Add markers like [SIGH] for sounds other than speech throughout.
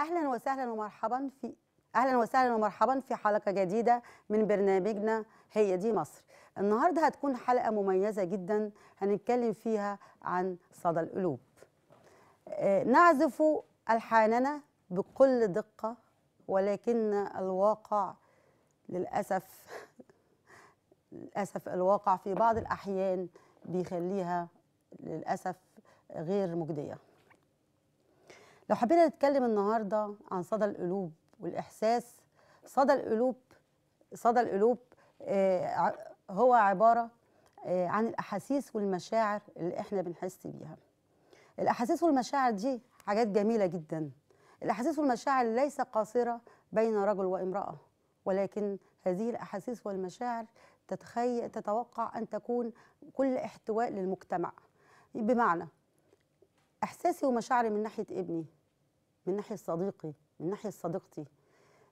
اهلا وسهلا ومرحبا في اهلا وسهلا ومرحبا في حلقه جديده من برنامجنا هي دي مصر النهارده هتكون حلقه مميزه جدا هنتكلم فيها عن صدى القلوب آه، نعزف الحاننا بكل دقه ولكن الواقع للاسف [LAUGHS] للاسف الواقع في بعض الاحيان بيخليها للاسف غير مجديه لو حبينا نتكلم النهارده عن صدى القلوب والاحساس صدى القلوب صدى القلوب آه، هو عباره آه، عن الاحاسيس والمشاعر اللي احنا بنحس بيها الاحاسيس والمشاعر دي حاجات جميله جدا الاحاسيس والمشاعر ليس قاصره بين رجل وامراه ولكن هذه الاحاسيس والمشاعر تتخيل تتوقع ان تكون كل احتواء للمجتمع بمعنى احساسي ومشاعري من ناحيه ابني من ناحيه صديقي من ناحيه صديقتي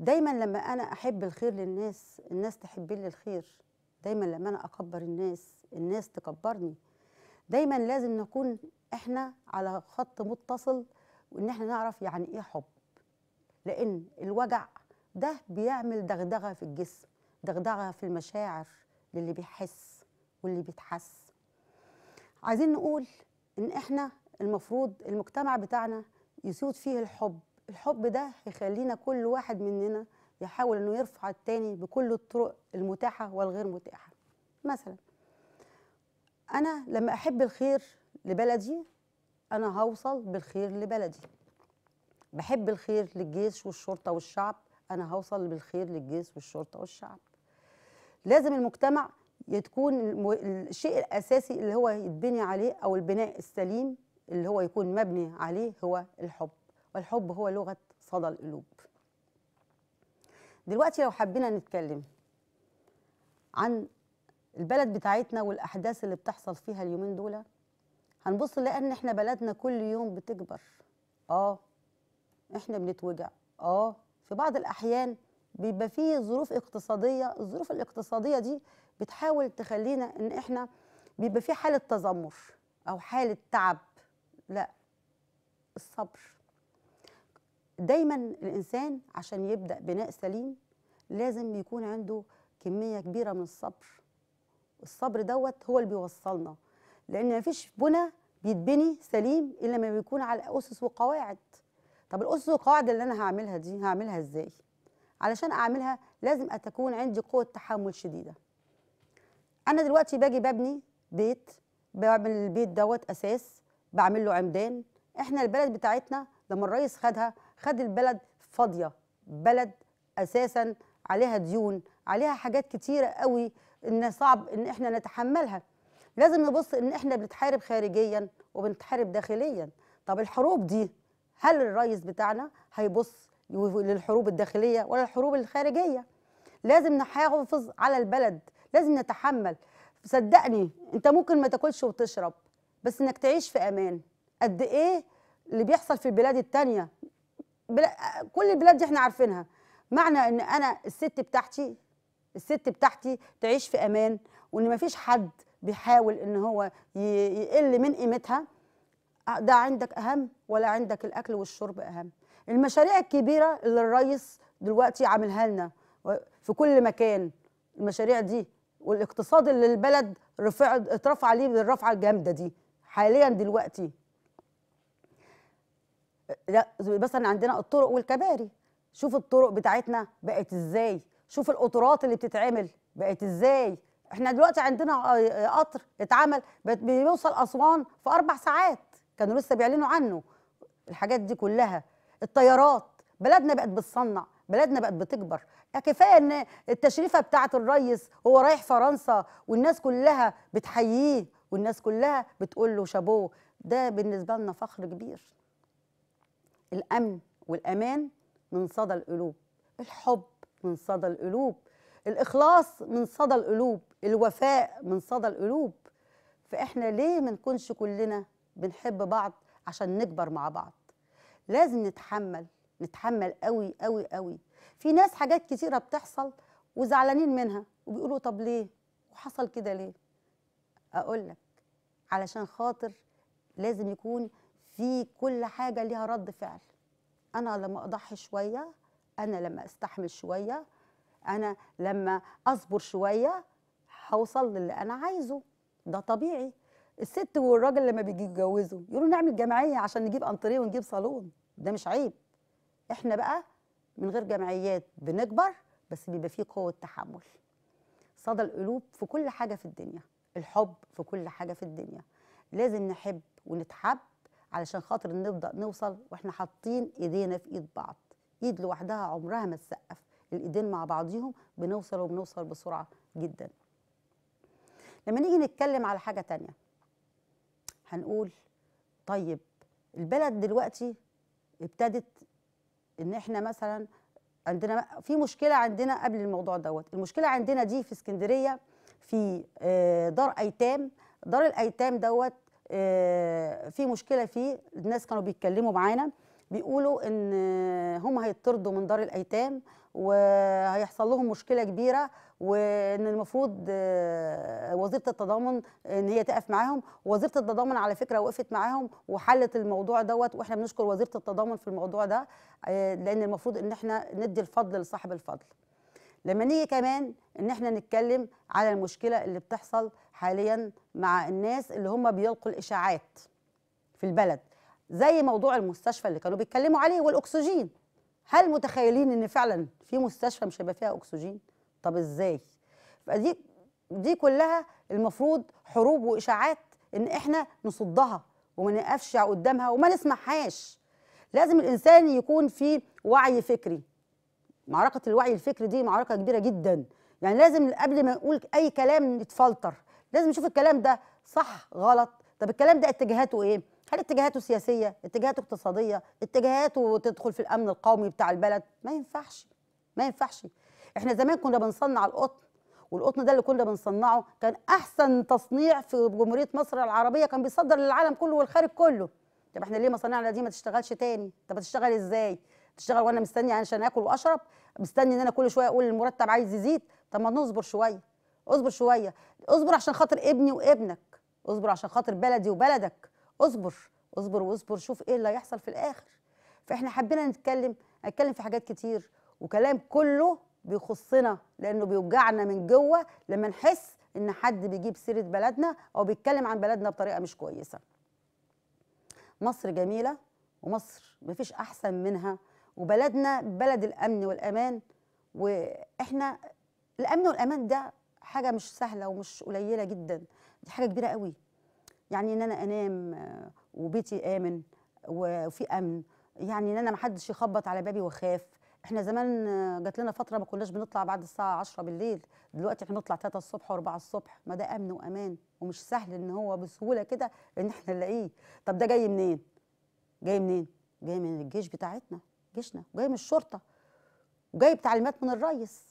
دايما لما انا احب الخير للناس الناس تحب لي الخير دايما لما انا اكبر الناس الناس تكبرني دايما لازم نكون احنا على خط متصل وان احنا نعرف يعني ايه حب لان الوجع ده بيعمل دغدغه في الجسم دغدغه في المشاعر للي بيحس واللي بيتحس عايزين نقول ان احنا المفروض المجتمع بتاعنا يسود فيه الحب الحب ده هيخلينا كل واحد مننا يحاول انه يرفع التاني بكل الطرق المتاحه والغير متاحه مثلا انا لما احب الخير لبلدي انا هوصل بالخير لبلدي بحب الخير للجيش والشرطه والشعب انا هوصل بالخير للجيش والشرطه والشعب لازم المجتمع يتكون الشيء الاساسي اللي هو يتبني عليه او البناء السليم اللي هو يكون مبني عليه هو الحب والحب هو لغة صدى القلوب دلوقتي لو حبينا نتكلم عن البلد بتاعتنا والأحداث اللي بتحصل فيها اليومين دول هنبص لأن احنا بلدنا كل يوم بتكبر آه احنا بنتوجع آه في بعض الأحيان بيبقى فيه ظروف اقتصادية الظروف الاقتصادية دي بتحاول تخلينا إن احنا بيبقى في حالة تذمر أو حالة تعب لا الصبر دايما الانسان عشان يبدا بناء سليم لازم يكون عنده كميه كبيره من الصبر الصبر دوت هو اللي بيوصلنا لان مفيش بنى بيتبني سليم الا ما بيكون على اسس وقواعد طب الاسس والقواعد اللي انا هعملها دي هعملها ازاي علشان اعملها لازم تكون عندي قوه تحمل شديده انا دلوقتي باجي ببني بيت بعمل البيت دوت اساس بعمل له عمدان احنا البلد بتاعتنا لما الرئيس خدها خد البلد فاضيه بلد اساسا عليها ديون عليها حاجات كتيره قوي ان صعب ان احنا نتحملها لازم نبص ان احنا بنتحارب خارجيا وبنتحارب داخليا طب الحروب دي هل الرئيس بتاعنا هيبص للحروب الداخليه ولا الحروب الخارجيه لازم نحافظ على البلد لازم نتحمل صدقني انت ممكن ما تاكلش وتشرب بس انك تعيش في امان قد ايه اللي بيحصل في البلاد التانية بلا... كل البلاد دي احنا عارفينها معنى ان انا الست بتاعتي الست بتاعتي تعيش في امان وان مفيش حد بيحاول ان هو يقل من قيمتها ده عندك اهم ولا عندك الاكل والشرب اهم المشاريع الكبيره اللي الرئيس دلوقتي عاملها لنا في كل مكان المشاريع دي والاقتصاد اللي البلد رفع اترفع عليه بالرفعه الجامده دي حاليا دلوقتي مثلا عندنا الطرق والكباري شوف الطرق بتاعتنا بقت ازاي شوف القطارات اللي بتتعمل بقت ازاي احنا دلوقتي عندنا آه، آه، قطر اتعمل بيوصل اسوان في اربع ساعات كانوا لسه بيعلنوا عنه الحاجات دي كلها الطيارات بلدنا بقت بتصنع بلدنا بقت بتكبر كفايه ان التشريفه بتاعه الريس هو رايح فرنسا والناس كلها بتحييه والناس كلها بتقول له شابوه ده بالنسبه لنا فخر كبير الامن والامان من صدى القلوب الحب من صدى القلوب الاخلاص من صدى القلوب الوفاء من صدى القلوب فاحنا ليه ما نكونش كلنا بنحب بعض عشان نكبر مع بعض لازم نتحمل نتحمل قوي قوي قوي في ناس حاجات كثيره بتحصل وزعلانين منها وبيقولوا طب ليه وحصل كده ليه اقول لك علشان خاطر لازم يكون في كل حاجة ليها رد فعل أنا لما أضحي شوية أنا لما أستحمل شوية أنا لما أصبر شوية هوصل للي أنا عايزه ده طبيعي الست والراجل لما بيجي يتجوزوا يقولوا نعمل جمعية عشان نجيب أنطرية ونجيب صالون ده مش عيب إحنا بقى من غير جمعيات بنكبر بس بيبقى فيه قوة تحمل صدى القلوب في كل حاجة في الدنيا الحب في كل حاجه في الدنيا لازم نحب ونتحب علشان خاطر نبدا نوصل واحنا حاطين ايدينا في ايد بعض ايد لوحدها عمرها ما تسقف الايدين مع بعضيهم بنوصل وبنوصل بسرعه جدا لما نيجي نتكلم على حاجه تانية هنقول طيب البلد دلوقتي ابتدت ان احنا مثلا عندنا في مشكله عندنا قبل الموضوع دوت المشكله عندنا دي في اسكندريه في آه، دار ايتام دار الايتام دوت آه، في مشكله فيه الناس كانوا بيتكلموا معانا بيقولوا ان آه، هم هيطردوا من دار الايتام وهيحصل لهم مشكله كبيره وان المفروض وزيره التضامن ان هي تقف معاهم وزيره التضامن على فكره وقفت معاهم وحلت الموضوع دوت واحنا بنشكر وزيره التضامن في الموضوع ده لان المفروض ان احنا ندي الفضل لصاحب الفضل لما نيجي كمان ان احنا نتكلم على المشكله اللي بتحصل حاليا مع الناس اللي هم بيلقوا الاشاعات في البلد زي موضوع المستشفى اللي كانوا بيتكلموا عليه والاكسجين هل متخيلين ان فعلا في مستشفى مش هيبقى فيها اكسجين طب ازاي فدي دي كلها المفروض حروب واشاعات ان احنا نصدها وما نقفش قدامها وما نسمعهاش لازم الانسان يكون في وعي فكري معركه الوعي الفكري دي معركه كبيره جدا يعني لازم قبل ما نقول اي كلام نتفلتر لازم نشوف الكلام ده صح غلط طب الكلام ده اتجاهاته ايه هل اتجاهاته سياسيه اتجاهاته اقتصاديه اتجاهاته تدخل في الامن القومي بتاع البلد ما ينفعش ما ينفعش احنا زمان كنا بنصنع القطن والقطن ده اللي كنا بنصنعه كان احسن تصنيع في جمهوريه مصر العربيه كان بيصدر للعالم كله والخارج كله طب احنا ليه مصانعنا دي ما تشتغلش تاني طب هتشتغل ازاي تشتغل وانا مستني عشان اكل واشرب مستني ان انا كل شويه اقول المرتب عايز يزيد طب ما نصبر شويه اصبر شويه اصبر عشان خاطر ابني وابنك اصبر عشان خاطر بلدي وبلدك اصبر اصبر واصبر شوف ايه اللي هيحصل في الاخر فاحنا حبينا نتكلم هنتكلم في حاجات كتير وكلام كله بيخصنا لانه بيوجعنا من جوه لما نحس ان حد بيجيب سيره بلدنا او بيتكلم عن بلدنا بطريقه مش كويسه مصر جميله ومصر مفيش احسن منها وبلدنا بلد الامن والامان واحنا الامن والامان ده حاجه مش سهله ومش قليله جدا دي حاجه كبيره قوي يعني ان انا انام آه، وبيتي امن وفي امن يعني ان انا محدش يخبط على بابي واخاف احنا زمان آه، جات لنا فتره ما كناش بنطلع بعد الساعه 10 بالليل دلوقتي احنا بنطلع 3 الصبح و4 الصبح ما ده امن وامان ومش سهل ان هو بسهوله كده ان احنا نلاقيه طب ده جاي منين جاي منين جاي من الجيش بتاعتنا جيشنا وجاي من الشرطه وجاي بتعليمات من الريس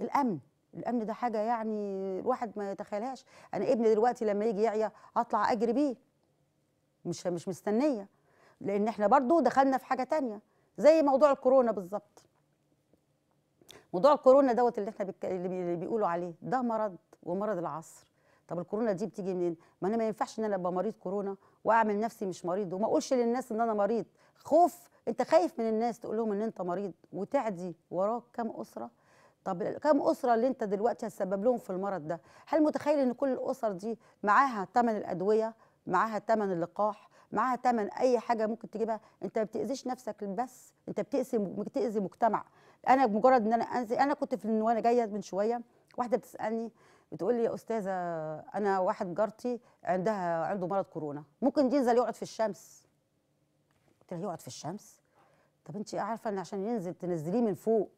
الامن الامن ده حاجه يعني الواحد ما يتخيلهاش انا ابني دلوقتي لما يجي يعيا اطلع اجري بيه مش مش مستنيه لان احنا برضو دخلنا في حاجه تانية زي موضوع الكورونا بالظبط موضوع الكورونا دوت اللي احنا بك... اللي بيقولوا عليه ده مرض ومرض العصر طب الكورونا دي بتيجي منين ما انا ما ينفعش ان انا ابقى مريض كورونا واعمل نفسي مش مريض وما اقولش للناس ان انا مريض خوف انت خايف من الناس تقول لهم ان انت مريض وتعدي وراك كم اسره طب كم اسره اللي انت دلوقتي هتسبب لهم في المرض ده هل متخيل ان كل الاسر دي معاها ثمن الادويه معاها ثمن اللقاح معاها ثمن اي حاجه ممكن تجيبها انت ما بتاذيش نفسك بس انت بتاذي بتاذي مجتمع انا بمجرد ان انا انزل انا كنت في وانا جايه من شويه واحده بتسالني بتقول لي يا استاذه انا واحد جارتي عندها عنده مرض كورونا ممكن ينزل يقعد في الشمس قلت لها يقعد في الشمس طب انت عارفه ان عشان ينزل تنزليه من فوق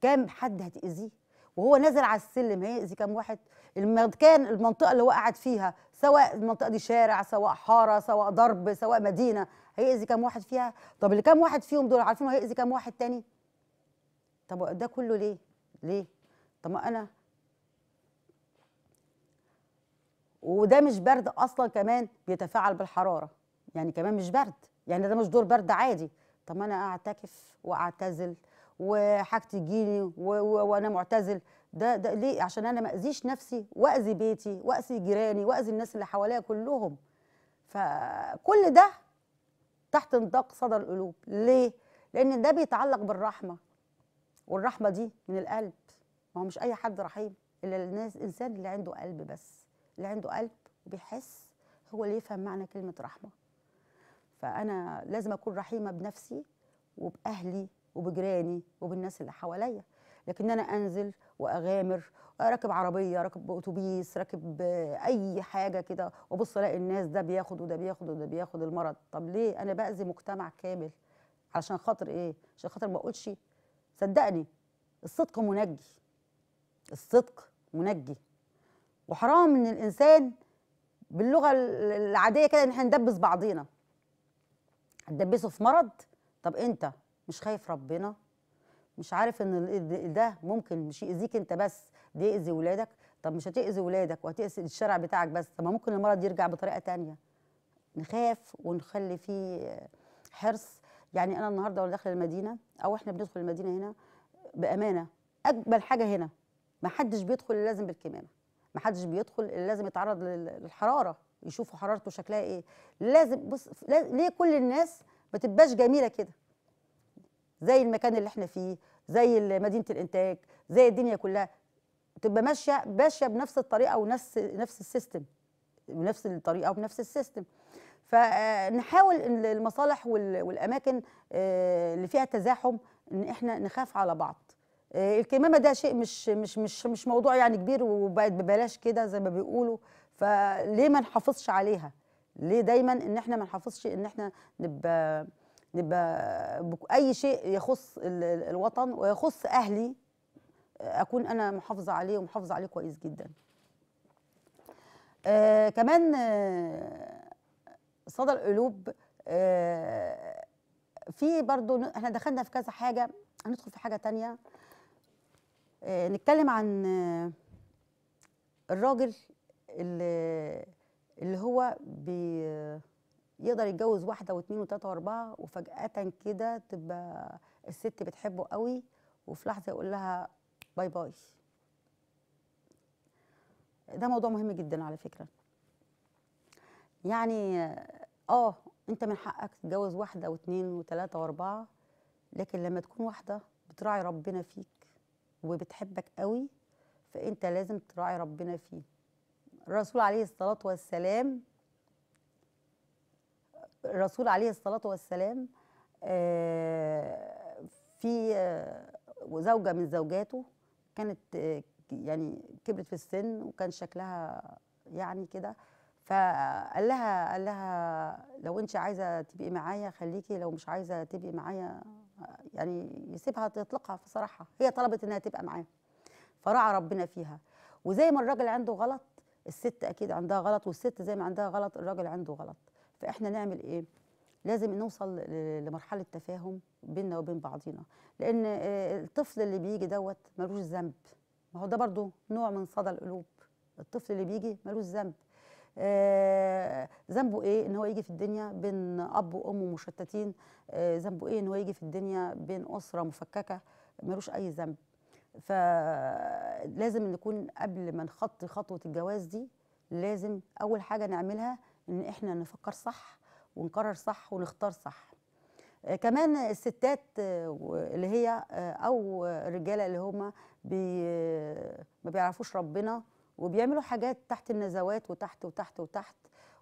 كام حد هتاذيه وهو نازل على السلم هيأذي كام واحد المكان المنطقه اللي هو قاعد فيها سواء المنطقه دي شارع سواء حاره سواء ضرب سواء مدينه هيأذي كام واحد فيها طب اللي كام واحد فيهم دول عارفين هيأذي كام واحد تاني طب ده كله ليه ليه طب ما انا وده مش برد اصلا كمان بيتفاعل بالحراره يعني كمان مش برد يعني ده مش دور برد عادي طب ما انا اعتكف واعتزل وحاجتي تجيني وانا معتزل ده ده ليه عشان انا ما اذيش نفسي واذي بيتي واذي جيراني واذي الناس اللي حواليا كلهم فكل ده تحت نطاق صدى القلوب ليه لان ده بيتعلق بالرحمه والرحمه دي من القلب ما هو مش اي حد رحيم الا الناس الانسان اللي عنده قلب بس اللي عنده قلب وبيحس هو اللي يفهم معنى كلمه رحمه فانا لازم اكون رحيمه بنفسي وباهلي وبجيراني وبالناس اللي حواليا لكن انا انزل واغامر راكب عربيه راكب اتوبيس راكب اي حاجه كده وابص الاقي الناس ده بياخد وده بياخد وده بياخد المرض طب ليه انا باذي مجتمع كامل علشان خاطر ايه عشان خاطر ما اقولش صدقني الصدق منجي الصدق منجي وحرام ان الانسان باللغه العاديه كده ان احنا ندبس بعضينا هتدبسه في مرض طب انت مش خايف ربنا مش عارف ان ده ممكن مش يأذيك انت بس ده يأذي ولادك طب مش هتأذي ولادك وهتأذي الشارع بتاعك بس طب ما ممكن المرض يرجع بطريقه تانية نخاف ونخلي فيه حرص يعني انا النهارده وانا داخله المدينه او احنا بندخل المدينه هنا بامانه اجمل حاجه هنا ما حدش بيدخل لازم بالكمامه ما حدش بيدخل لازم يتعرض للحراره يشوفوا حرارته شكلها ايه لازم بص لازم ليه كل الناس ما تبقاش جميله كده زي المكان اللي احنا فيه زي مدينه الانتاج زي الدنيا كلها تبقى ماشيه ماشيه بنفس الطريقه ونفس نفس السيستم بنفس الطريقه وبنفس السيستم فنحاول آه، ان المصالح والاماكن آه، اللي فيها تزاحم ان احنا نخاف على بعض آه، الكمامه ده شيء مش مش مش مش موضوع يعني كبير وبقت ببلاش كده زي ما بيقولوا فليه ما نحافظش عليها ليه دايما ان احنا ما نحافظش ان احنا نبقى نبقى اي شيء يخص الوطن ويخص اهلي اكون انا محافظه عليه ومحافظه عليه كويس جدا آه كمان آه صدى القلوب آه في برضو احنا دخلنا في كذا حاجه هندخل في حاجه تانية آه نتكلم عن آه الراجل اللي, اللي هو بي يقدر يتجوز واحده واثنين وثلاثه واربعه وفجاه كده تبقى الست بتحبه قوي وفي لحظه يقول لها باي باي ده موضوع مهم جدا على فكره يعني اه انت من حقك تتجوز واحده واثنين وثلاثه واربعه لكن لما تكون واحده بتراعي ربنا فيك وبتحبك قوي فانت لازم تراعي ربنا فيه الرسول عليه الصلاة والسلام الرسول عليه الصلاة والسلام آه، في آه، زوجة من زوجاته كانت آه، يعني كبرت في السن وكان شكلها يعني كده فقال لها قال لها لو انت عايزه تبقي معايا خليكي لو مش عايزه تبقي معايا يعني يسيبها تطلقها في صراحه هي طلبت انها تبقى معاه فرعى ربنا فيها وزي ما الراجل عنده غلط الست اكيد عندها غلط والست زي ما عندها غلط الراجل عنده غلط فاحنا نعمل ايه لازم نوصل لمرحله تفاهم بيننا وبين بعضينا لان آه، الطفل اللي بيجي دوت ملوش ذنب ما هو ده برضو نوع من صدى القلوب الطفل اللي بيجي ملوش ذنب آه ذنبه ايه ان هو يجي في الدنيا بين اب وام مشتتين آه ذنبه ايه ان هو يجي في الدنيا بين اسره مفككه ملوش اي ذنب فلازم نكون قبل ما نخطي خطوه الجواز دي لازم اول حاجه نعملها ان احنا نفكر صح ونقرر صح ونختار صح آه، كمان الستات آه، اللي هي آه، او الرجاله اللي هم بي ما بيعرفوش ربنا وبيعملوا حاجات تحت النزوات وتحت وتحت وتحت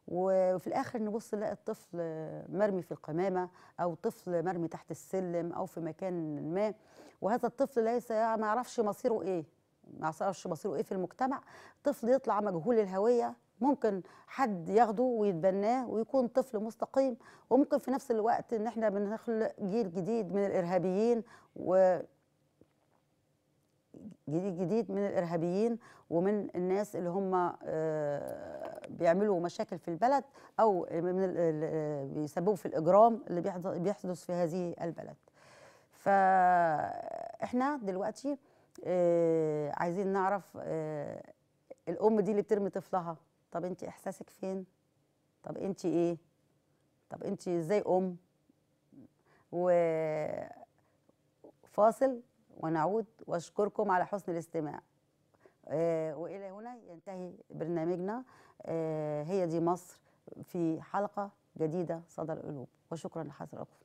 وفي الاخر نبص نلاقي الطفل مرمي في القمامه او طفل مرمي تحت السلم او في مكان ما وهذا الطفل ليس ما يعرفش مصيره ايه ما يعرفش مصيره ايه في المجتمع طفل يطلع مجهول الهويه ممكن حد ياخده ويتبناه ويكون طفل مستقيم وممكن في نفس الوقت ان احنا بنخلق جيل جديد من الارهابيين و جديد جديد من الارهابيين ومن الناس اللي هم آه، بيعملوا مشاكل في البلد او من بيسببوا في الاجرام اللي بيحدث في هذه البلد فاحنا دلوقتي آه، عايزين نعرف آه، الام دي اللي بترمي طفلها طب انت احساسك فين طب انت ايه طب انت ازاي ام وفاصل ونعود واشكركم على حسن الاستماع آه، والى هنا ينتهي برنامجنا آه، هي دي مصر في حلقه جديده صدى القلوب وشكرا لحضراتكم